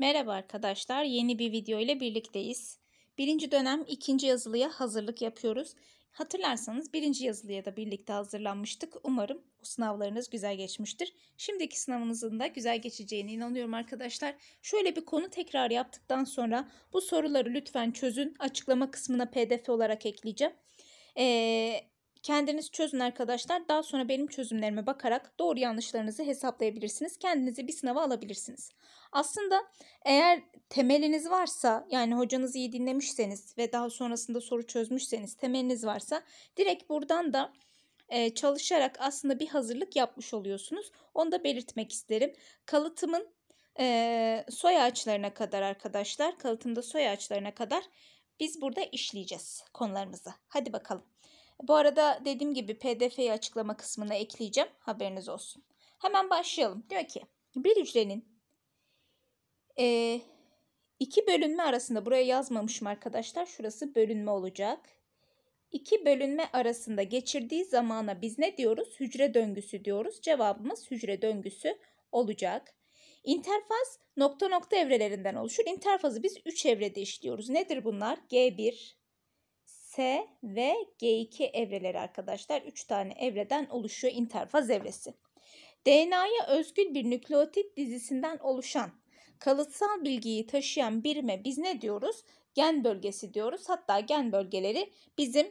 Merhaba arkadaşlar, yeni bir video ile birlikteyiz. Birinci dönem ikinci yazılıya hazırlık yapıyoruz. Hatırlarsanız birinci yazılıya da birlikte hazırlanmıştık. Umarım sınavlarınız güzel geçmiştir. Şimdiki sınavınızın da güzel geçeceğine inanıyorum arkadaşlar. Şöyle bir konu tekrar yaptıktan sonra bu soruları lütfen çözün. Açıklama kısmına pdf olarak ekleyeceğim. Ee, Kendiniz çözün arkadaşlar. Daha sonra benim çözümlerime bakarak doğru yanlışlarınızı hesaplayabilirsiniz. Kendinizi bir sınava alabilirsiniz. Aslında eğer temeliniz varsa yani hocanızı iyi dinlemişseniz ve daha sonrasında soru çözmüşseniz temeliniz varsa direkt buradan da e, çalışarak aslında bir hazırlık yapmış oluyorsunuz. Onu da belirtmek isterim. Kalıtımın e, soy ağaçlarına kadar arkadaşlar kalıtımda soy ağaçlarına kadar biz burada işleyeceğiz konularımızı. Hadi bakalım. Bu arada dediğim gibi pdf'yi açıklama kısmına ekleyeceğim. Haberiniz olsun. Hemen başlayalım. Diyor ki bir hücrenin e, iki bölünme arasında buraya yazmamışım arkadaşlar. Şurası bölünme olacak. İki bölünme arasında geçirdiği zamana biz ne diyoruz? Hücre döngüsü diyoruz. Cevabımız hücre döngüsü olacak. İnterfaz nokta nokta evrelerinden oluşur. İnterfazı biz 3 evrede işliyoruz. Nedir bunlar? G1, T ve G2 evreleri arkadaşlar 3 tane evreden oluşuyor interfaz evresi. DNA'ya özgül bir nükleotit dizisinden oluşan kalıtsal bilgiyi taşıyan birime biz ne diyoruz? Gen bölgesi diyoruz. Hatta gen bölgeleri bizim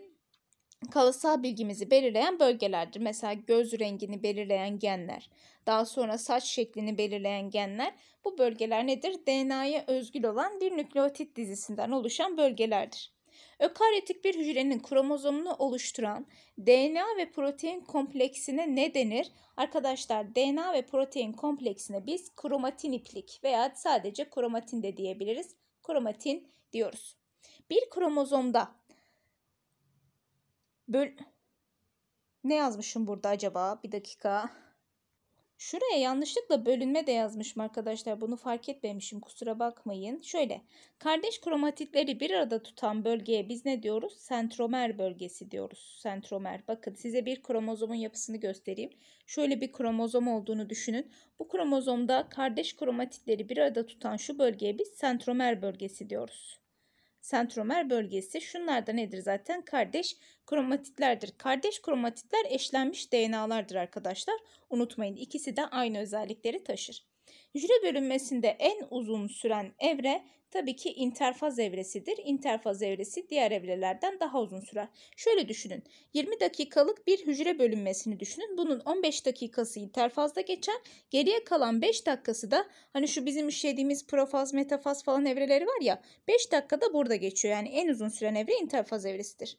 kalıtsal bilgimizi belirleyen bölgelerdir. Mesela göz rengini belirleyen genler, daha sonra saç şeklini belirleyen genler bu bölgeler nedir? DNA'ya özgül olan bir nükleotit dizisinden oluşan bölgelerdir. Ökaryotik bir hücrenin kromozomunu oluşturan DNA ve protein kompleksine ne denir? Arkadaşlar DNA ve protein kompleksine biz kromatin iplik veya sadece kromatin de diyebiliriz. Kromatin diyoruz. Bir kromozomda böl ne yazmışım burada acaba? Bir dakika. Şuraya yanlışlıkla bölünme de yazmışım arkadaşlar. Bunu fark etmemişim kusura bakmayın. Şöyle kardeş kromatitleri bir arada tutan bölgeye biz ne diyoruz? Sentromer bölgesi diyoruz. Sentromer. Bakın size bir kromozomun yapısını göstereyim. Şöyle bir kromozom olduğunu düşünün. Bu kromozomda kardeş kromatitleri bir arada tutan şu bölgeye biz sentromer bölgesi diyoruz sentromer bölgesi. Şunlar da nedir zaten? Kardeş kromatitlerdir. Kardeş kromatitler eşlenmiş DNA'lardır arkadaşlar. Unutmayın ikisi de aynı özellikleri taşır. Hücre bölünmesinde en uzun süren evre tabii ki interfaz evresidir. İnterfaz evresi diğer evrelerden daha uzun sürer. Şöyle düşünün. 20 dakikalık bir hücre bölünmesini düşünün. Bunun 15 dakikası interfazda geçen, Geriye kalan 5 dakikası da hani şu bizim işlediğimiz profaz, metafaz falan evreleri var ya 5 dakikada burada geçiyor. Yani en uzun süren evre interfaz evresidir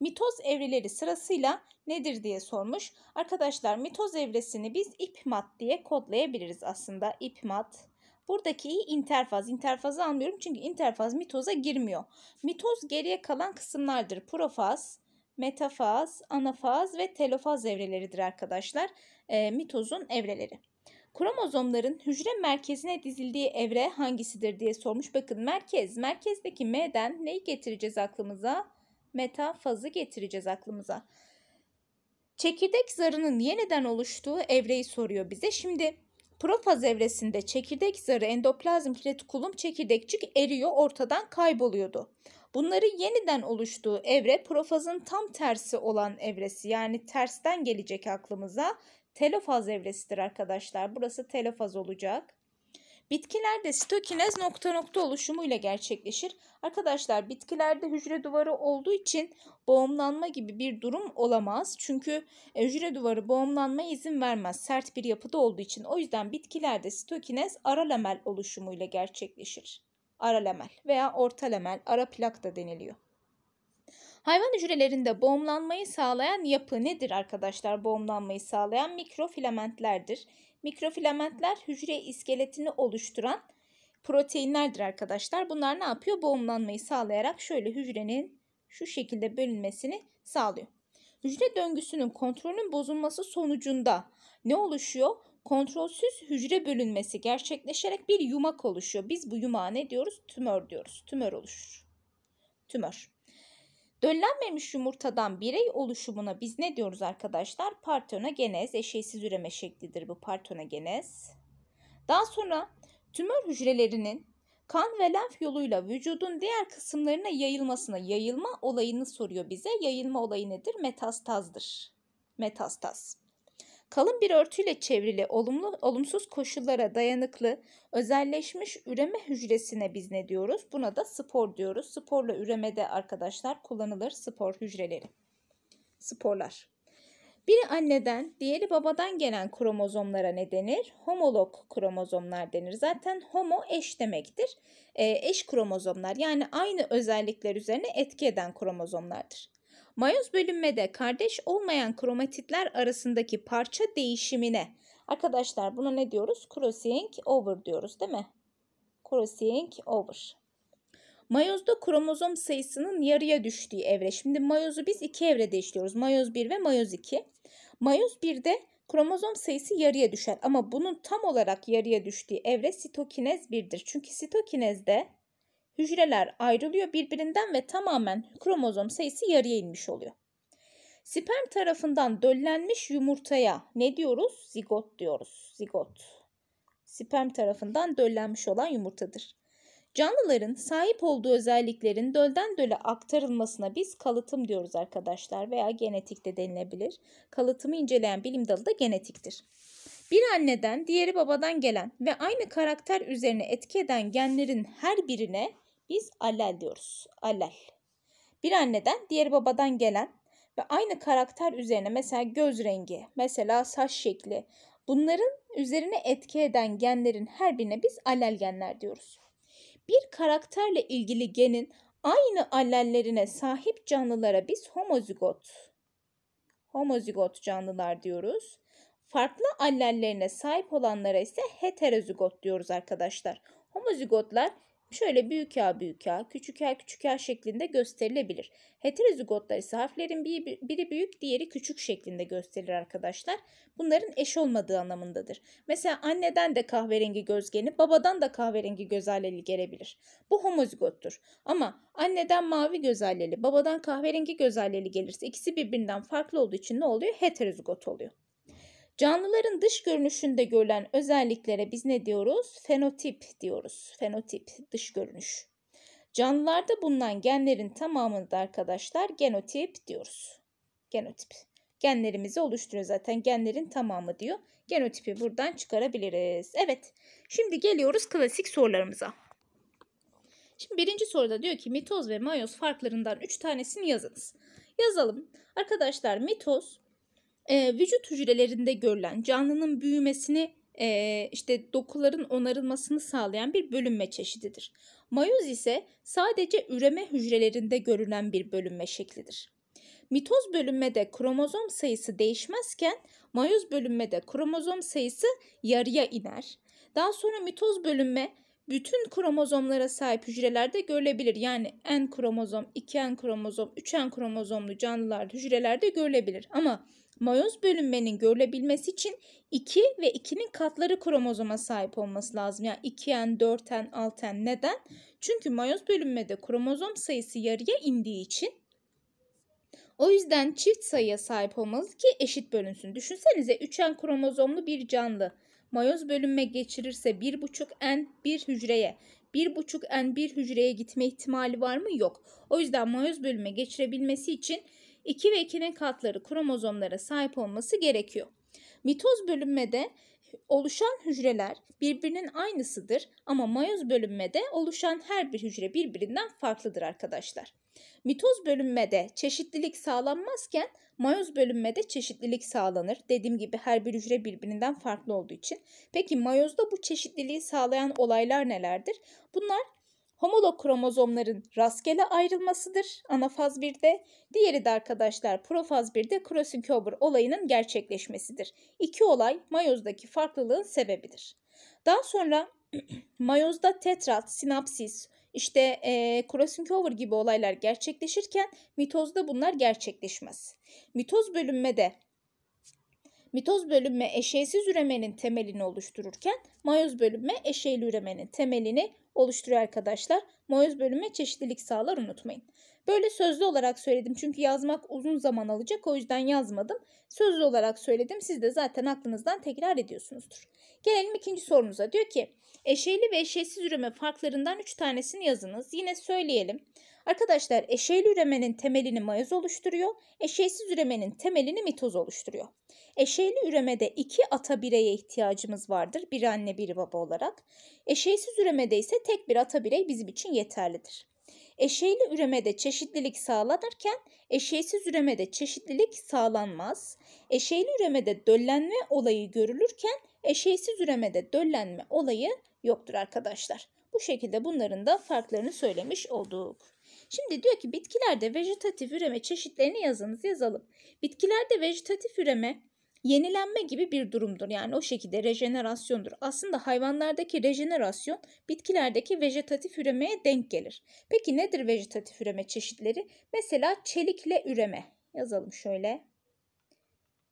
mitoz evreleri sırasıyla nedir diye sormuş. Arkadaşlar mitoz evresini biz ipmat diye kodlayabiliriz aslında. ipmat. Buradaki interfaz. Interfazı almıyorum çünkü interfaz mitoza girmiyor. Mitoz geriye kalan kısımlardır. Profaz, metafaz, anafaz ve telofaz evreleridir arkadaşlar. E, mitozun evreleri. Kromozomların hücre merkezine dizildiği evre hangisidir diye sormuş. Bakın merkez, merkezdeki M'den neyi getireceğiz aklımıza? metafazı getireceğiz aklımıza. Çekirdek zarının yeniden oluştuğu evreyi soruyor bize. Şimdi Profaz evresinde çekirdek zarı, endoplazm, kletikulum, çekirdekçik eriyor, ortadan kayboluyordu. Bunları yeniden oluştuğu evre profazın tam tersi olan evresi yani tersten gelecek aklımıza telofaz evresidir arkadaşlar. Burası telofaz olacak. Bitkilerde sitokinez nokta nokta oluşumuyla gerçekleşir. Arkadaşlar bitkilerde hücre duvarı olduğu için boğumlanma gibi bir durum olamaz. Çünkü e, hücre duvarı boğumlanmaya izin vermez. Sert bir yapıda olduğu için. O yüzden bitkilerde sitokinez ara lamel oluşumuyla gerçekleşir. Ara lamel veya orta lamel, ara plak da deniliyor. Hayvan hücrelerinde boğumlanmayı sağlayan yapı nedir arkadaşlar? Boğumlanmayı sağlayan mikrofilamentlerdir. Mikrofilamentler hücre iskeletini oluşturan proteinlerdir arkadaşlar. Bunlar ne yapıyor? Boğumlanmayı sağlayarak şöyle hücrenin şu şekilde bölünmesini sağlıyor. Hücre döngüsünün kontrolün bozulması sonucunda ne oluşuyor? Kontrolsüz hücre bölünmesi gerçekleşerek bir yumak oluşuyor. Biz bu yumağa ne diyoruz? Tümör diyoruz. Tümör oluşur. Tümör. Döllenmemiş yumurtadan birey oluşumuna biz ne diyoruz arkadaşlar? Partonogenez, eşeğsiz üreme şeklidir bu partonogenez. Daha sonra tümör hücrelerinin kan ve lenf yoluyla vücudun diğer kısımlarına yayılmasına yayılma olayını soruyor bize. Yayılma olayı nedir? Metastazdır. Metastaz. Kalın bir örtüyle çevrili olumlu olumsuz koşullara dayanıklı özelleşmiş üreme hücresine biz ne diyoruz? Buna da spor diyoruz. Sporla üremede arkadaşlar kullanılır spor hücreleri. Sporlar. Biri anneden, diğeri babadan gelen kromozomlara ne denir? Homolog kromozomlar denir. Zaten homo eş demektir. E, eş kromozomlar yani aynı özellikler üzerine etki eden kromozomlardır. Mayoz bölünmede kardeş olmayan kromatitler arasındaki parça değişimine arkadaşlar buna ne diyoruz? Crossing over diyoruz değil mi? Crossing over. Mayozda kromozom sayısının yarıya düştüğü evre. Şimdi mayozu biz iki evrede işliyoruz. Mayoz 1 ve mayoz 2. Mayoz 1'de kromozom sayısı yarıya düşer ama bunun tam olarak yarıya düştüğü evre sitokinez 1'dir. Çünkü sitokinezde hücreler ayrılıyor birbirinden ve tamamen kromozom sayısı yarıya inmiş oluyor. Sperm tarafından döllenmiş yumurtaya ne diyoruz? Zigot diyoruz. Zigot. Sperm tarafından döllenmiş olan yumurtadır. Canlıların sahip olduğu özelliklerin dölden döle aktarılmasına biz kalıtım diyoruz arkadaşlar veya genetik de denilebilir. Kalıtımı inceleyen bilim dalı da genetiktir. Bir anneden, diğeri babadan gelen ve aynı karakter üzerine etki eden genlerin her birine biz allel diyoruz. Allel. Bir anneden diğer babadan gelen ve aynı karakter üzerine mesela göz rengi, mesela saç şekli bunların üzerine etki eden genlerin her birine biz allel genler diyoruz. Bir karakterle ilgili genin aynı allellerine sahip canlılara biz homozigot, homozigot canlılar diyoruz. Farklı allellerine sahip olanlara ise heterozigot diyoruz arkadaşlar. Homozigotlar şöyle büyük A büyük A, küçük A küçük A şeklinde gösterilebilir. Heterozigotlar ise harflerin biri büyük diğeri küçük şeklinde gösterilir arkadaşlar. Bunların eş olmadığı anlamındadır. Mesela anneden de kahverengi gözgeni, babadan da kahverengi göz aleli gelebilir. Bu homozigottur. Ama anneden mavi göz aleli, babadan kahverengi göz aleli gelirse ikisi birbirinden farklı olduğu için ne oluyor? Heterozigot oluyor. Canlıların dış görünüşünde görülen özelliklere biz ne diyoruz? Fenotip diyoruz. Fenotip, dış görünüş. Canlılarda bulunan genlerin tamamını da arkadaşlar genotip diyoruz. Genotip. Genlerimizi oluşturuyor zaten genlerin tamamı diyor. Genotipi buradan çıkarabiliriz. Evet şimdi geliyoruz klasik sorularımıza. Şimdi birinci soruda diyor ki mitoz ve mayoz farklarından 3 tanesini yazınız. Yazalım. Arkadaşlar mitoz e, vücut hücrelerinde görülen canlının büyümesini e, işte dokuların onarılmasını sağlayan bir bölünme çeşididir. Mayoz ise sadece üreme hücrelerinde görülen bir bölünme şeklidir. Mitoz bölünmede kromozom sayısı değişmezken mayoz bölünmede kromozom sayısı yarıya iner. Daha sonra mitoz bölünme bütün kromozomlara sahip hücrelerde görülebilir. Yani N kromozom, 2N kromozom, 3N kromozomlu canlılar hücrelerde görülebilir. Ama mayoz bölünmenin görülebilmesi için 2 ve 2'nin katları kromozoma sahip olması lazım. Yani 2n, 4n, 6n neden? Çünkü mayoz bölünmede kromozom sayısı yarıya indiği için o yüzden çift sayıya sahip olmalı ki eşit bölünsün. Düşünsenize 3n kromozomlu bir canlı mayoz bölünme geçirirse 1,5n bir hücreye, 1,5n bir hücreye gitme ihtimali var mı? Yok. O yüzden mayoz bölünme geçirebilmesi için 2 ve 2'nin katları kromozomlara sahip olması gerekiyor. Mitoz bölünmede oluşan hücreler birbirinin aynısıdır ama mayoz bölünmede oluşan her bir hücre birbirinden farklıdır arkadaşlar. Mitoz bölünmede çeşitlilik sağlanmazken mayoz bölünmede çeşitlilik sağlanır. Dediğim gibi her bir hücre birbirinden farklı olduğu için. Peki mayozda bu çeşitliliği sağlayan olaylar nelerdir? Bunlar homolog kromozomların rastgele ayrılmasıdır anafaz 1'de. Diğeri de arkadaşlar profaz 1'de crossover olayının gerçekleşmesidir. İki olay mayozdaki farklılığın sebebidir. Daha sonra mayozda tetrat, sinapsis, işte e, crossover gibi olaylar gerçekleşirken mitozda bunlar gerçekleşmez. Mitoz bölünmede Mitoz bölünme eşeysiz üremenin temelini oluştururken mayoz bölünme eşeyli üremenin temelini oluşturuyor arkadaşlar. Moyuz bölümü çeşitlilik sağlar unutmayın. Böyle sözlü olarak söyledim çünkü yazmak uzun zaman alacak o yüzden yazmadım. Sözlü olarak söyledim siz de zaten aklınızdan tekrar ediyorsunuzdur. Gelelim ikinci sorumuza diyor ki eşeğli ve eşeğsiz üreme farklarından 3 tanesini yazınız. Yine söyleyelim Arkadaşlar eşeyli üremenin temelini mayoz oluşturuyor. Eşeysiz üremenin temelini mitoz oluşturuyor. Eşeyli üremede iki ata bireye ihtiyacımız vardır. Bir anne bir baba olarak. Eşeysiz üremede ise tek bir ata birey bizim için yeterlidir. Eşeyli üremede çeşitlilik sağlanırken eşeysiz üremede çeşitlilik sağlanmaz. Eşeyli üremede döllenme olayı görülürken eşeysiz üremede döllenme olayı yoktur arkadaşlar. Bu şekilde bunların da farklarını söylemiş olduk. Şimdi diyor ki bitkilerde vejetatif üreme çeşitlerini yazınız yazalım. Bitkilerde vejetatif üreme yenilenme gibi bir durumdur. Yani o şekilde rejenerasyondur. Aslında hayvanlardaki rejenerasyon bitkilerdeki vejetatif üremeye denk gelir. Peki nedir vejetatif üreme çeşitleri? Mesela çelikle üreme. Yazalım şöyle.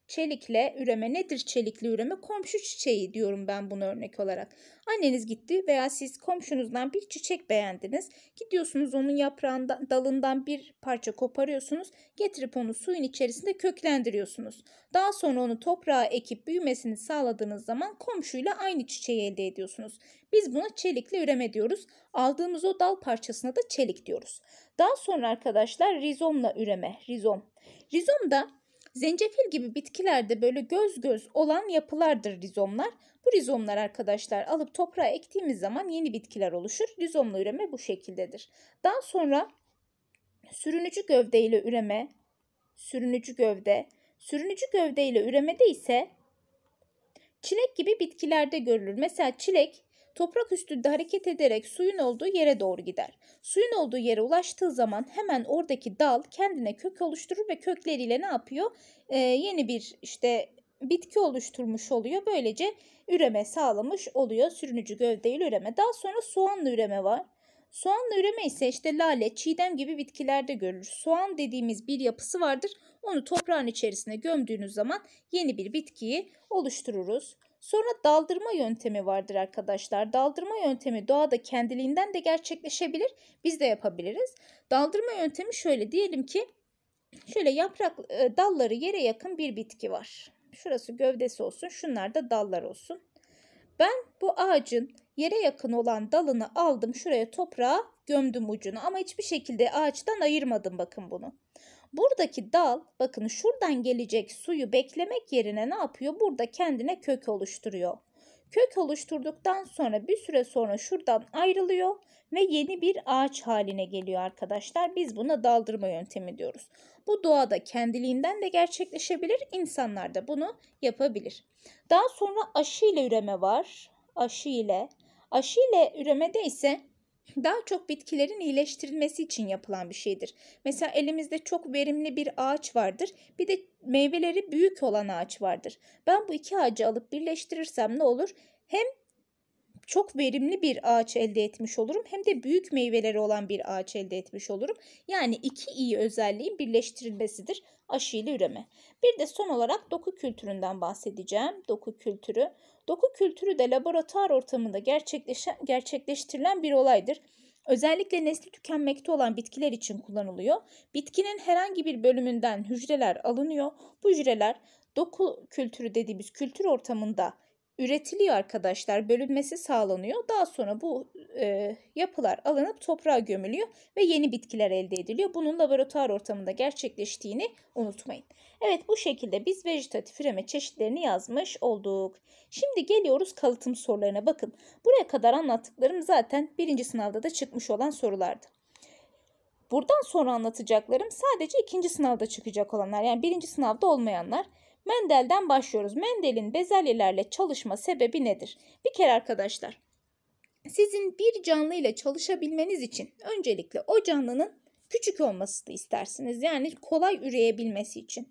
Çelikle üreme nedir çelikli üreme? Komşu çiçeği diyorum ben bunu örnek olarak. Anneniz gitti veya siz komşunuzdan bir çiçek beğendiniz. Gidiyorsunuz onun yaprağından dalından bir parça koparıyorsunuz. Getirip onu suyun içerisinde köklendiriyorsunuz. Daha sonra onu toprağa ekip büyümesini sağladığınız zaman komşuyla aynı çiçeği elde ediyorsunuz. Biz buna çelikli üreme diyoruz. Aldığımız o dal parçasına da çelik diyoruz. Daha sonra arkadaşlar rizomla üreme. Rizom. Rizom da Zencefil gibi bitkilerde böyle göz göz olan yapılardır rizomlar. Bu rizomlar arkadaşlar alıp toprağa ektiğimiz zaman yeni bitkiler oluşur. Rizomlu üreme bu şekildedir. Daha sonra sürünücü gövde ile üreme, sürünücü gövde, sürünücü gövde ile üremede ise çilek gibi bitkilerde görülür. Mesela çilek Toprak üstünde hareket ederek suyun olduğu yere doğru gider. Suyun olduğu yere ulaştığı zaman hemen oradaki dal kendine kök oluşturur ve kökleriyle ne yapıyor? Ee, yeni bir işte bitki oluşturmuş oluyor. Böylece üreme sağlamış oluyor. Sürünücü gövdeyle üreme. Daha sonra soğanlı üreme var. Soğanlı üreme ise işte lale, çiğdem gibi bitkilerde görülür. Soğan dediğimiz bir yapısı vardır. Onu toprağın içerisine gömdüğünüz zaman yeni bir bitkiyi oluştururuz. Sonra daldırma yöntemi vardır arkadaşlar. Daldırma yöntemi doğada kendiliğinden de gerçekleşebilir. Biz de yapabiliriz. Daldırma yöntemi şöyle diyelim ki şöyle yaprak e, dalları yere yakın bir bitki var. Şurası gövdesi olsun. Şunlar da dallar olsun. Ben bu ağacın yere yakın olan dalını aldım. Şuraya toprağa gömdüm ucunu ama hiçbir şekilde ağaçtan ayırmadım bakın bunu. Buradaki dal bakın şuradan gelecek suyu beklemek yerine ne yapıyor? Burada kendine kök oluşturuyor. Kök oluşturduktan sonra bir süre sonra şuradan ayrılıyor ve yeni bir ağaç haline geliyor arkadaşlar. Biz buna daldırma yöntemi diyoruz. Bu doğada kendiliğinden de gerçekleşebilir. İnsanlar da bunu yapabilir. Daha sonra aşı ile üreme var. Aşı ile. Aşı ile üremede ise daha çok bitkilerin iyileştirilmesi için yapılan bir şeydir. Mesela elimizde çok verimli bir ağaç vardır. Bir de meyveleri büyük olan ağaç vardır. Ben bu iki ağacı alıp birleştirirsem ne olur? Hem çok verimli bir ağaç elde etmiş olurum. Hem de büyük meyveleri olan bir ağaç elde etmiş olurum. Yani iki iyi özelliğin birleştirilmesidir aşı ile üreme. Bir de son olarak doku kültüründen bahsedeceğim. Doku kültürü. Doku kültürü de laboratuvar ortamında gerçekleştirilen bir olaydır. Özellikle nesli tükenmekte olan bitkiler için kullanılıyor. Bitkinin herhangi bir bölümünden hücreler alınıyor. Bu hücreler doku kültürü dediğimiz kültür ortamında üretiliyor arkadaşlar. Bölünmesi sağlanıyor. Daha sonra bu e, yapılar alınıp toprağa gömülüyor ve yeni bitkiler elde ediliyor. Bunun laboratuvar ortamında gerçekleştiğini unutmayın. Evet bu şekilde biz vejetatif üreme çeşitlerini yazmış olduk. Şimdi geliyoruz kalıtım sorularına bakın. Buraya kadar anlattıklarım zaten birinci sınavda da çıkmış olan sorulardı. Buradan sonra anlatacaklarım sadece ikinci sınavda çıkacak olanlar yani birinci sınavda olmayanlar. Mendel'den başlıyoruz. Mendel'in bezelyelerle çalışma sebebi nedir? Bir kere arkadaşlar sizin bir canlı ile çalışabilmeniz için öncelikle o canlının küçük olmasını istersiniz. Yani kolay üreyebilmesi için.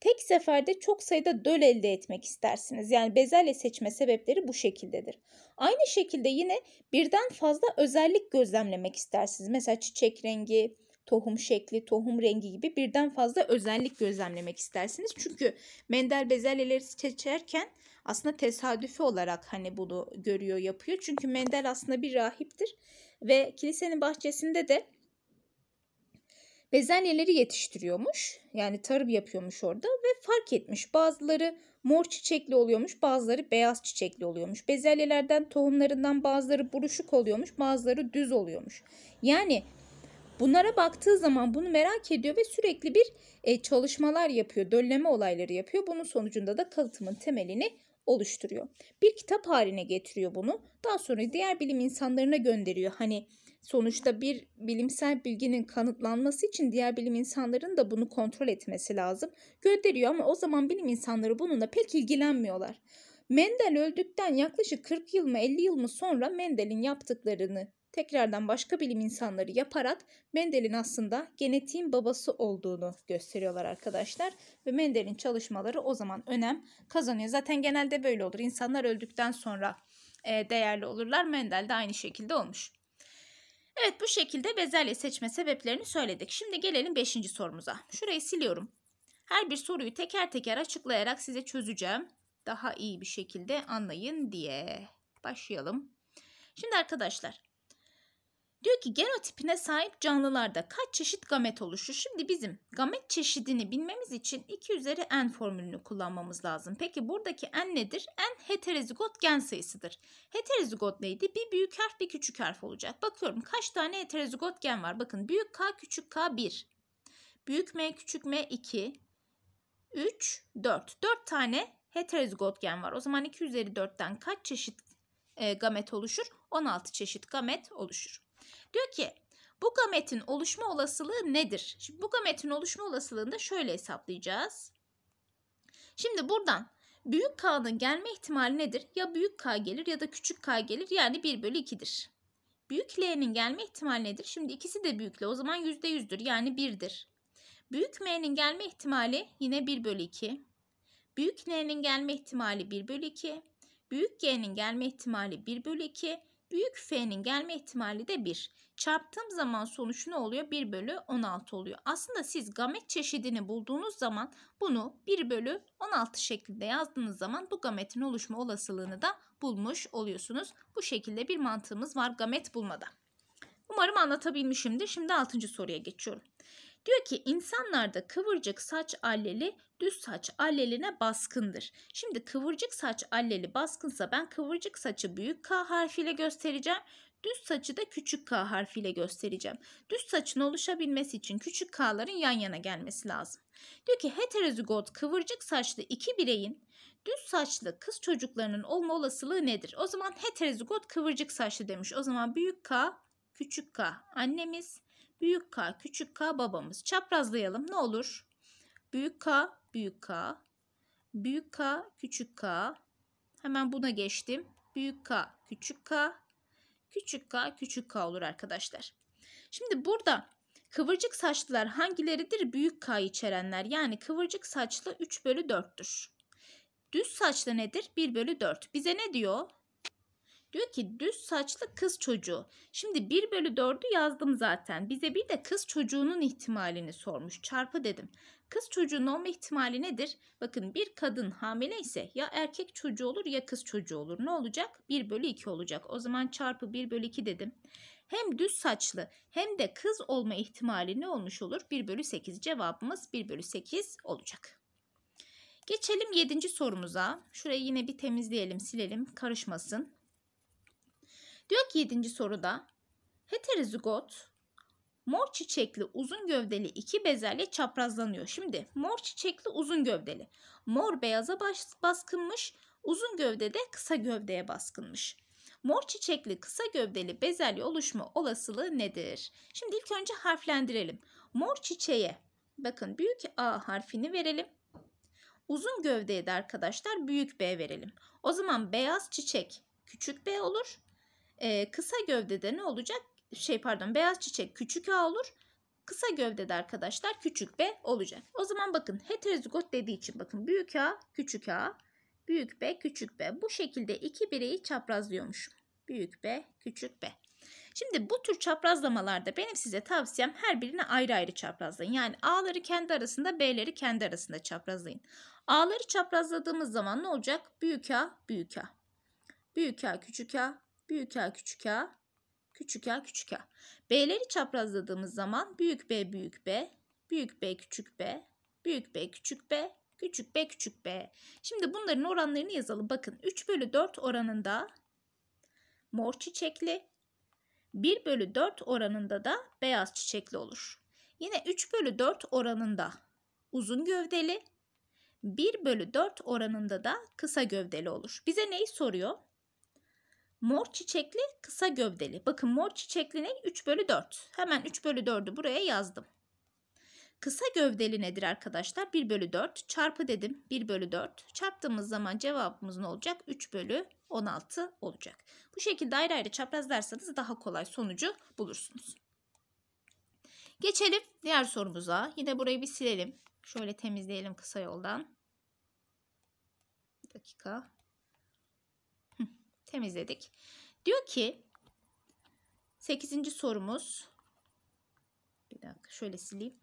Tek seferde çok sayıda döl elde etmek istersiniz. Yani bezelye seçme sebepleri bu şekildedir. Aynı şekilde yine birden fazla özellik gözlemlemek istersiniz. Mesela çiçek rengi, tohum şekli, tohum rengi gibi birden fazla özellik gözlemlemek istersiniz. Çünkü mendel bezelyeleri seçerken aslında tesadüfi olarak hani bunu görüyor, yapıyor. Çünkü mendel aslında bir rahiptir ve kilisenin bahçesinde de bezelyeleri yetiştiriyormuş. Yani tarım yapıyormuş orada ve fark etmiş. Bazıları mor çiçekli oluyormuş, bazıları beyaz çiçekli oluyormuş. Bezelyelerden tohumlarından bazıları buruşuk oluyormuş, bazıları düz oluyormuş. Yani Bunlara baktığı zaman bunu merak ediyor ve sürekli bir e, çalışmalar yapıyor, dölleme olayları yapıyor. Bunun sonucunda da kalıtımın temelini oluşturuyor. Bir kitap haline getiriyor bunu. Daha sonra diğer bilim insanlarına gönderiyor. Hani sonuçta bir bilimsel bilginin kanıtlanması için diğer bilim insanların da bunu kontrol etmesi lazım. Gönderiyor ama o zaman bilim insanları bununla pek ilgilenmiyorlar. Mendel öldükten yaklaşık 40 yıl mı 50 yıl mı sonra Mendel'in yaptıklarını tekrardan başka bilim insanları yaparak Mendel'in aslında genetiğin babası olduğunu gösteriyorlar arkadaşlar. Ve Mendel'in çalışmaları o zaman önem kazanıyor. Zaten genelde böyle olur. İnsanlar öldükten sonra e, değerli olurlar. Mendel de aynı şekilde olmuş. Evet bu şekilde bezelye seçme sebeplerini söyledik. Şimdi gelelim 5. sorumuza. Şurayı siliyorum. Her bir soruyu teker teker açıklayarak size çözeceğim. Daha iyi bir şekilde anlayın diye. Başlayalım. Şimdi arkadaşlar Diyor ki genotipine sahip canlılarda kaç çeşit gamet oluşur? Şimdi bizim gamet çeşidini bilmemiz için 2 üzeri n formülünü kullanmamız lazım. Peki buradaki n nedir? n heterozigot gen sayısıdır. Heterozigot neydi? Bir büyük harf bir küçük harf olacak. Bakıyorum kaç tane heterozigot gen var? Bakın büyük K küçük K 1. Büyük M küçük M 2. 3, 4. 4 tane heterozigot gen var. O zaman 2 üzeri 4'ten kaç e, çeşit gamet oluşur? 16 çeşit gamet oluşur. Diyor ki bu gametin oluşma olasılığı nedir? Şimdi gametin oluşma olasılığını da şöyle hesaplayacağız. Şimdi buradan büyük K'nın gelme ihtimali nedir? Ya büyük K gelir ya da küçük K gelir yani 1 bölü 2'dir. Büyük L'nin gelme ihtimali nedir? Şimdi ikisi de büyük L o zaman %100'dür yani 1'dir. Büyük M'nin gelme ihtimali yine 1 bölü 2. Büyük N'nin gelme ihtimali 1 bölü 2. Büyük G'nin gelme ihtimali 1 bölü 2. Büyük F'nin gelme ihtimali de 1. Çarptığım zaman sonuç ne oluyor? 1 bölü 16 oluyor. Aslında siz gamet çeşidini bulduğunuz zaman bunu 1 bölü 16 şeklinde yazdığınız zaman bu gametin oluşma olasılığını da bulmuş oluyorsunuz. Bu şekilde bir mantığımız var gamet bulmada. Umarım anlatabilmişimdir. Şimdi 6. soruya geçiyorum. Diyor ki insanlarda kıvırcık saç alleli düz saç alleline baskındır. Şimdi kıvırcık saç alleli baskınsa ben kıvırcık saçı büyük K harfiyle göstereceğim. Düz saçı da küçük K harfiyle göstereceğim. Düz saçın oluşabilmesi için küçük K'ların yan yana gelmesi lazım. Diyor ki heterozigot kıvırcık saçlı iki bireyin düz saçlı kız çocuklarının olma olasılığı nedir? O zaman heterozigot kıvırcık saçlı demiş. O zaman büyük K, küçük K annemiz, Büyük K, küçük K babamız. Çaprazlayalım ne olur? Büyük K, büyük K. Büyük K, küçük K. Hemen buna geçtim. Büyük K, küçük K. Küçük K, küçük K olur arkadaşlar. Şimdi burada kıvırcık saçlılar hangileridir? Büyük K içerenler. Yani kıvırcık saçlı 3 bölü 4'tür. Düz saçlı nedir? 1 bölü 4. Bize ne diyor? Diyor ki düz saçlı kız çocuğu. Şimdi 1 bölü 4'ü yazdım zaten. Bize bir de kız çocuğunun ihtimalini sormuş. Çarpı dedim. Kız çocuğunun olma ihtimali nedir? Bakın bir kadın hamile ise ya erkek çocuğu olur ya kız çocuğu olur. Ne olacak? 1 bölü 2 olacak. O zaman çarpı 1 bölü 2 dedim. Hem düz saçlı hem de kız olma ihtimali ne olmuş olur? 1 bölü 8 cevabımız 1 bölü 8 olacak. Geçelim 7. sorumuza. Şurayı yine bir temizleyelim silelim karışmasın. Diyor ki 7. soruda heterozigot mor çiçekli uzun gövdeli iki bezelye çaprazlanıyor. Şimdi mor çiçekli uzun gövdeli. Mor beyaza bas baskınmış, uzun gövde de kısa gövdeye baskınmış. Mor çiçekli kısa gövdeli bezelye oluşma olasılığı nedir? Şimdi ilk önce harflendirelim. Mor çiçeğe bakın büyük A harfini verelim. Uzun gövdeye de arkadaşlar büyük B verelim. O zaman beyaz çiçek küçük B olur. E, kısa gövdede ne olacak? Şey pardon beyaz çiçek küçük A olur. Kısa gövdede arkadaşlar küçük B olacak. O zaman bakın heterozigot dediği için bakın büyük A küçük A büyük B küçük B. Bu şekilde iki bireyi çaprazlıyormuşum. Büyük B küçük B. Şimdi bu tür çaprazlamalarda benim size tavsiyem her birini ayrı ayrı çaprazlayın. Yani A'ları kendi arasında B'leri kendi arasında çaprazlayın. A'ları çaprazladığımız zaman ne olacak? Büyük A, büyük A. Büyük A, küçük A, büyük A küçük A küçük A küçük A. B'leri çaprazladığımız zaman büyük B büyük B büyük B küçük B büyük B küçük B küçük B küçük B. Şimdi bunların oranlarını yazalım. Bakın 3 bölü 4 oranında mor çiçekli 1 bölü 4 oranında da beyaz çiçekli olur. Yine 3 bölü 4 oranında uzun gövdeli 1 bölü 4 oranında da kısa gövdeli olur. Bize neyi soruyor? Mor çiçekli kısa gövdeli. Bakın mor çiçeklinin 3 bölü 4. Hemen 3 bölü 4'ü buraya yazdım. Kısa gövdeli nedir arkadaşlar? 1 bölü 4 çarpı dedim 1 bölü 4. Çarptığımız zaman cevabımız ne olacak? 3 bölü 16 olacak. Bu şekilde ayrı ayrı çaprazlarsanız daha kolay sonucu bulursunuz. Geçelim diğer sorumuza. Yine burayı bir silelim. Şöyle temizleyelim kısa yoldan. Bir dakika temizledik. Diyor ki 8. sorumuz bir dakika şöyle sileyim.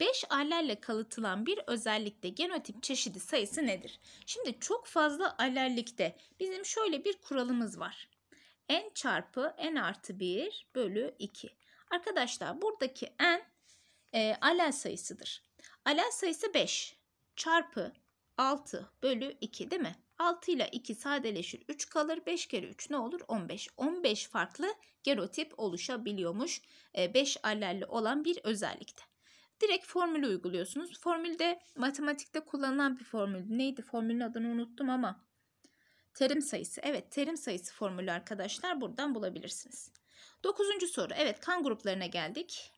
5 alerle kalıtılan bir özellikte genotip çeşidi sayısı nedir? Şimdi çok fazla alerlikte bizim şöyle bir kuralımız var. N çarpı N artı 1 bölü 2. Arkadaşlar buradaki N e, alel sayısıdır. Alel sayısı 5 çarpı 6 bölü 2 değil mi? 6 ile 2 sadeleşir 3 kalır. 5 kere 3 ne olur? 15. 15 farklı gerotip oluşabiliyormuş. 5 ee, alelli olan bir özellikte. Direkt formülü uyguluyorsunuz. Formülde matematikte kullanılan bir formül. Neydi formülün adını unuttum ama. Terim sayısı. Evet terim sayısı formülü arkadaşlar buradan bulabilirsiniz. Dokuzuncu soru. Evet kan gruplarına geldik.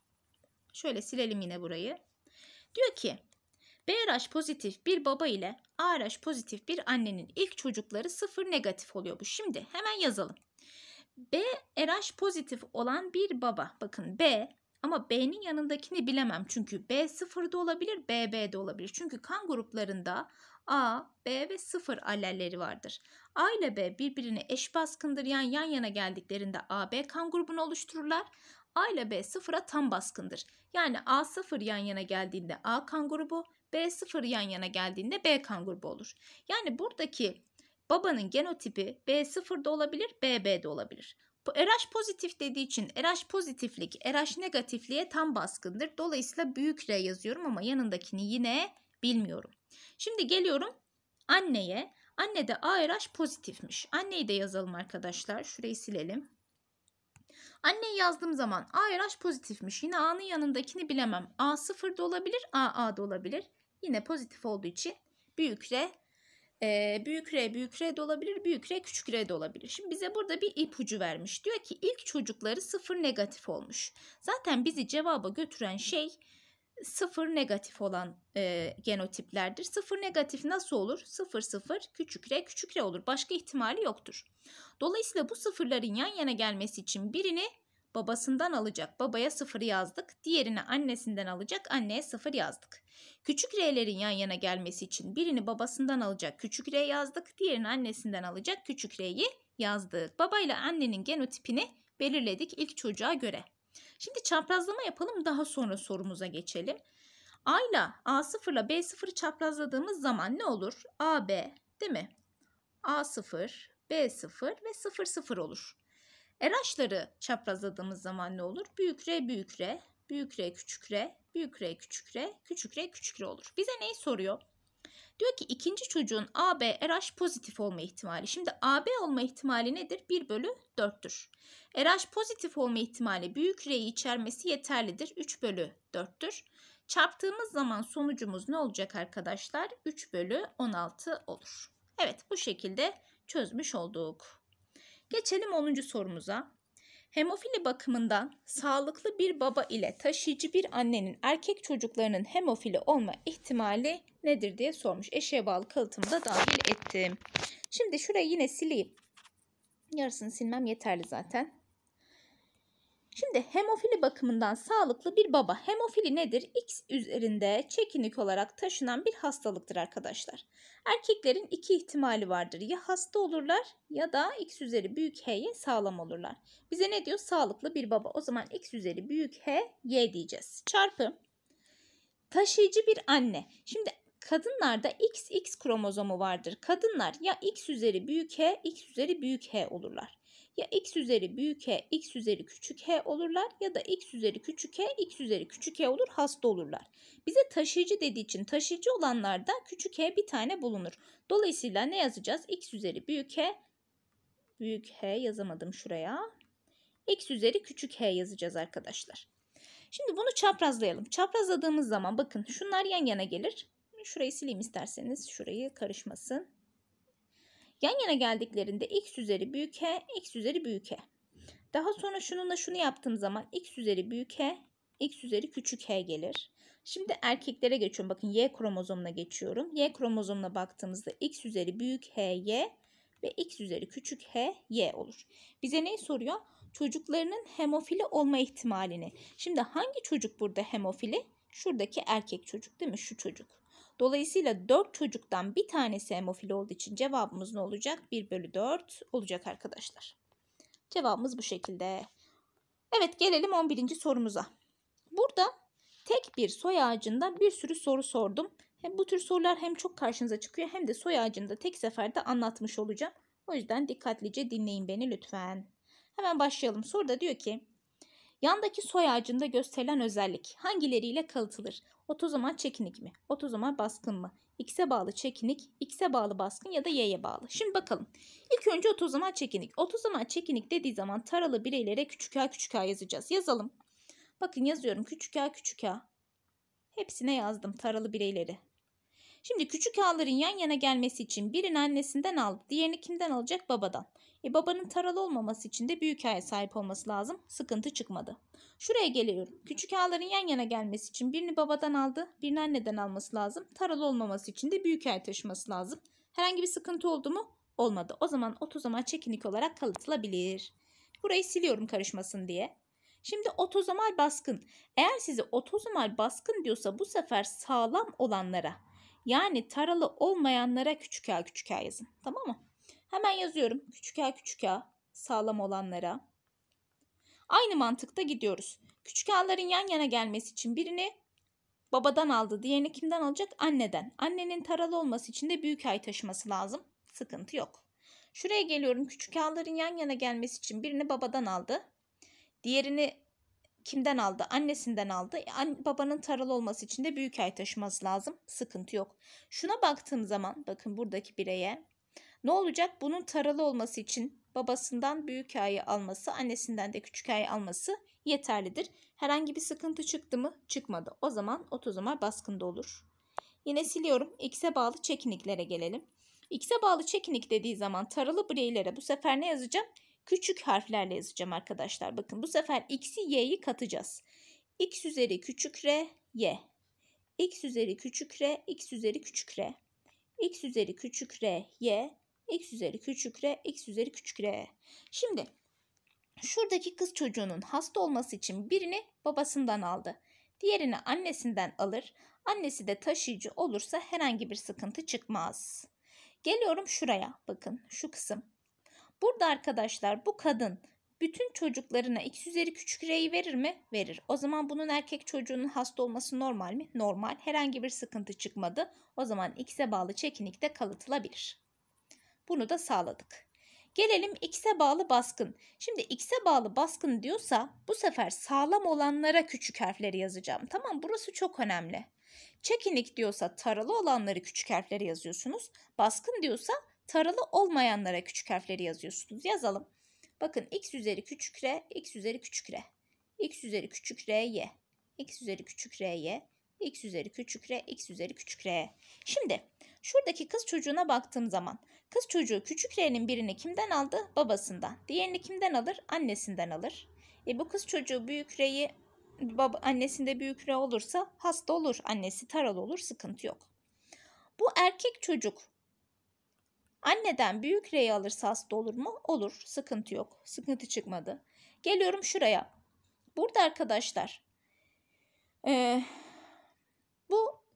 Şöyle silelim yine burayı. Diyor ki BRH pozitif bir baba ile ARH pozitif bir annenin ilk çocukları sıfır negatif oluyor bu. Şimdi hemen yazalım. B RH pozitif olan bir baba. Bakın B ama B'nin yanındakini bilemem. Çünkü B sıfırda olabilir, BB de olabilir. Çünkü kan gruplarında A, B ve sıfır alelleri vardır. A ile B birbirine eş baskındır. Yani yan yana geldiklerinde AB kan grubunu oluştururlar. A ile B sıfıra tam baskındır. Yani A sıfır yan yana geldiğinde A kan grubu, B0 yan yana geldiğinde B kan grubu olur. Yani buradaki babanın genotipi B0'da 0 olabilir, BB de olabilir. RH pozitif dediği için RH pozitiflik, RH negatifliğe tam baskındır. Dolayısıyla büyük R yazıyorum ama yanındakini yine bilmiyorum. Şimdi geliyorum anneye. Anne de ARH pozitifmiş. Anneyi de yazalım arkadaşlar. Şurayı silelim. Anneyi yazdığım zaman ARH pozitifmiş. Yine A'nın yanındakini bilemem. A 0 da olabilir, AA da olabilir yine pozitif olduğu için büyük R e, büyük R büyük R de olabilir, büyük R küçük R de olabilir. Şimdi bize burada bir ipucu vermiş. Diyor ki ilk çocukları sıfır negatif olmuş. Zaten bizi cevaba götüren şey sıfır negatif olan e, genotiplerdir. Sıfır negatif nasıl olur? Sıfır sıfır küçük R küçük R olur. Başka ihtimali yoktur. Dolayısıyla bu sıfırların yan yana gelmesi için birini babasından alacak. Babaya sıfır yazdık. Diğerini annesinden alacak. Anneye sıfır yazdık. Küçük R'lerin yan yana gelmesi için birini babasından alacak küçük R yazdık. Diğerini annesinden alacak küçük R'yi yazdık. Baba ile annenin genotipini belirledik ilk çocuğa göre. Şimdi çaprazlama yapalım daha sonra sorumuza geçelim. A ile A0 ile B0'ı çaprazladığımız zaman ne olur? AB değil mi? A0, B0 ve 0, 0 olur. Eraçları çaprazladığımız zaman ne olur? Büyük R, büyük R, büyük R, küçük R, büyük R küçük R, küçük R küçük R olur. Bize neyi soruyor? Diyor ki ikinci çocuğun AB RH pozitif olma ihtimali. Şimdi AB olma ihtimali nedir? 1 bölü 4'tür. RH pozitif olma ihtimali büyük R'yi içermesi yeterlidir. 3 bölü 4'tür. Çarptığımız zaman sonucumuz ne olacak arkadaşlar? 3 bölü 16 olur. Evet bu şekilde çözmüş olduk. Geçelim 10. sorumuza. Hemofili bakımından sağlıklı bir baba ile taşıyıcı bir annenin erkek çocuklarının hemofili olma ihtimali nedir diye sormuş. Eşeğe bağlı kalıtımı da dahil ettim. Şimdi şurayı yine sileyim. Yarısını silmem yeterli zaten. Şimdi hemofili bakımından sağlıklı bir baba. Hemofili nedir? X üzerinde çekinik olarak taşınan bir hastalıktır arkadaşlar. Erkeklerin iki ihtimali vardır. Ya hasta olurlar ya da X üzeri büyük H'ye sağlam olurlar. Bize ne diyor? Sağlıklı bir baba. O zaman X üzeri büyük H, Y diyeceğiz. Çarpı taşıyıcı bir anne. Şimdi kadınlarda XX kromozomu vardır. Kadınlar ya X üzeri büyük H, X üzeri büyük H olurlar ya x üzeri büyük h, x üzeri küçük h olurlar ya da x üzeri küçük h, x üzeri küçük h olur hasta olurlar. Bize taşıyıcı dediği için taşıyıcı olanlarda küçük h bir tane bulunur. Dolayısıyla ne yazacağız? x üzeri büyük h, büyük h yazamadım şuraya. x üzeri küçük h yazacağız arkadaşlar. Şimdi bunu çaprazlayalım. Çaprazladığımız zaman bakın şunlar yan yana gelir. Şurayı sileyim isterseniz. Şurayı karışmasın. Yan yana geldiklerinde x üzeri büyük h, x üzeri büyük h. Daha sonra şununla şunu yaptığım zaman x üzeri büyük h, x üzeri küçük h gelir. Şimdi erkeklere geçiyorum. Bakın y kromozomuna geçiyorum. Y kromozomuna baktığımızda x üzeri büyük h, y ve x üzeri küçük h, y olur. Bize neyi soruyor? Çocuklarının hemofili olma ihtimalini. Şimdi hangi çocuk burada hemofili? Şuradaki erkek çocuk değil mi? Şu çocuk. Dolayısıyla 4 çocuktan bir tanesi hemofil olduğu için cevabımız ne olacak? 1 bölü 4 olacak arkadaşlar. Cevabımız bu şekilde. Evet gelelim 11. sorumuza. Burada tek bir soy ağacında bir sürü soru sordum. Hem bu tür sorular hem çok karşınıza çıkıyor hem de soy ağacını tek seferde anlatmış olacağım. O yüzden dikkatlice dinleyin beni lütfen. Hemen başlayalım. Soruda diyor ki Yandaki soy ağacında gösterilen özellik hangileriyle kalıtılır? zaman çekinik mi? zaman baskın mı? X'e bağlı çekinik, X'e bağlı baskın ya da Y'ye bağlı. Şimdi bakalım. İlk önce zaman çekinik. zaman çekinik dediği zaman taralı bireylere küçük a küçük a yazacağız. Yazalım. Bakın yazıyorum küçük a küçük a. Hepsine yazdım taralı bireyleri. Şimdi küçük ağların yan yana gelmesi için birini annesinden aldı. Diğerini kimden alacak? Babadan. E, babanın taralı olmaması için de büyük A'ya sahip olması lazım. Sıkıntı çıkmadı. Şuraya geliyorum. Küçük A'ların yan yana gelmesi için birini babadan aldı, birini anneden alması lazım. Taralı olmaması için de büyük A'ya taşıması lazım. Herhangi bir sıkıntı oldu mu? Olmadı. O zaman otozomal çekinik olarak kalıtılabilir. Burayı siliyorum karışmasın diye. Şimdi otozomal baskın. Eğer size otozomal baskın diyorsa bu sefer sağlam olanlara yani taralı olmayanlara küçük A küçük A yazın. Tamam mı? Hemen yazıyorum. Küçük a küçük a sağlam olanlara. Aynı mantıkta gidiyoruz. Küçük a'ların yan yana gelmesi için birini babadan aldı. Diğerini kimden alacak? Anneden. Annenin taralı olması için de büyük ay taşıması lazım. Sıkıntı yok. Şuraya geliyorum. Küçük ağların yan yana gelmesi için birini babadan aldı. Diğerini kimden aldı? Annesinden aldı. E, babanın taralı olması için de büyük ay taşıması lazım. Sıkıntı yok. Şuna baktığım zaman bakın buradaki bireye ne olacak? Bunun taralı olması için babasından büyük ayı alması, annesinden de küçük ayı alması yeterlidir. Herhangi bir sıkıntı çıktı mı? Çıkmadı. O zaman otozomar baskında olur. Yine siliyorum. X'e bağlı çekiniklere gelelim. X'e bağlı çekinik dediği zaman taralı bireylere bu sefer ne yazacağım? Küçük harflerle yazacağım arkadaşlar. Bakın bu sefer X'i Y'yi katacağız. X üzeri küçük R, Y. X üzeri küçük R, X üzeri küçük R. X üzeri küçük R, Y x üzeri küçük r x üzeri küçük r. Şimdi şuradaki kız çocuğunun hasta olması için birini babasından aldı. Diğerini annesinden alır. Annesi de taşıyıcı olursa herhangi bir sıkıntı çıkmaz. Geliyorum şuraya. Bakın şu kısım. Burada arkadaşlar bu kadın bütün çocuklarına x üzeri küçük r'yi verir mi? Verir. O zaman bunun erkek çocuğunun hasta olması normal mi? Normal. Herhangi bir sıkıntı çıkmadı. O zaman x'e bağlı çekinik de kalıtılabilir. Bunu da sağladık. Gelelim x'e bağlı baskın. Şimdi x'e bağlı baskın diyorsa bu sefer sağlam olanlara küçük harfleri yazacağım. Tamam burası çok önemli. Çekinik diyorsa taralı olanları küçük harfleri yazıyorsunuz. Baskın diyorsa taralı olmayanlara küçük harfleri yazıyorsunuz. Yazalım. Bakın x üzeri küçük r, x üzeri küçük r. x üzeri küçük r, y. x üzeri küçük r, y. x üzeri küçük r, x üzeri küçük r. Şimdi Şuradaki kız çocuğuna baktığım zaman kız çocuğu küçük R'nin birini kimden aldı? Babasından. Diğerini kimden alır? Annesinden alır. E bu kız çocuğu büyük R'yi baba, annesinde büyük R olursa hasta olur. Annesi taralı olur. Sıkıntı yok. Bu erkek çocuk anneden büyük R'yi alırsa hasta olur mu? Olur. Sıkıntı yok. Sıkıntı çıkmadı. Geliyorum şuraya. Burada arkadaşlar ee,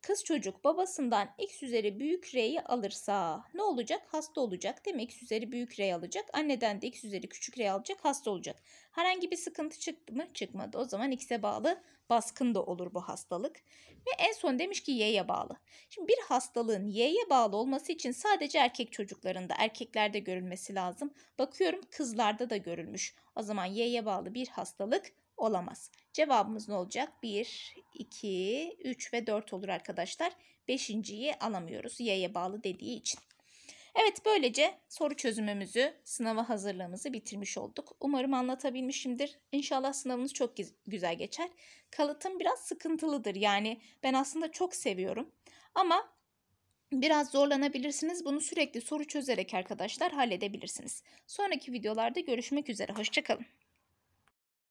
Kız çocuk babasından x üzeri büyük r'yi alırsa ne olacak? Hasta olacak Demek x üzeri büyük r alacak. Anneden de x üzeri küçük r alacak. Hasta olacak. Herhangi bir sıkıntı çıktı mı? Çıkmadı. O zaman x'e bağlı baskın da olur bu hastalık. Ve en son demiş ki y'ye bağlı. Şimdi bir hastalığın y'ye bağlı olması için sadece erkek çocuklarında, erkeklerde görülmesi lazım. Bakıyorum kızlarda da görülmüş. O zaman y'ye bağlı bir hastalık olamaz. Cevabımız ne olacak? 1, 2, 3 ve 4 olur arkadaşlar. Beşinciyi alamıyoruz y'ye bağlı dediği için. Evet böylece soru çözümümüzü, sınava hazırlığımızı bitirmiş olduk. Umarım anlatabilmişimdir. İnşallah sınavınız çok güzel geçer. Kalıtım biraz sıkıntılıdır. Yani ben aslında çok seviyorum. Ama biraz zorlanabilirsiniz. Bunu sürekli soru çözerek arkadaşlar halledebilirsiniz. Sonraki videolarda görüşmek üzere. Hoşçakalın.